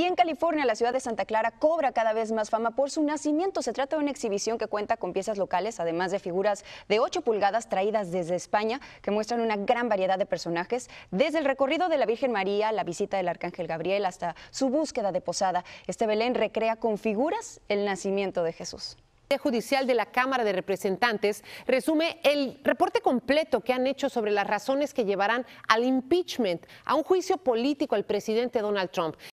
Y en California, la ciudad de Santa Clara cobra cada vez más fama por su nacimiento. Se trata de una exhibición que cuenta con piezas locales, además de figuras de 8 pulgadas traídas desde España, que muestran una gran variedad de personajes, desde el recorrido de la Virgen María, la visita del Arcángel Gabriel, hasta su búsqueda de posada. Este Belén recrea con figuras el nacimiento de Jesús. El Judicial de la Cámara de Representantes resume el reporte completo que han hecho sobre las razones que llevarán al impeachment, a un juicio político al presidente Donald Trump.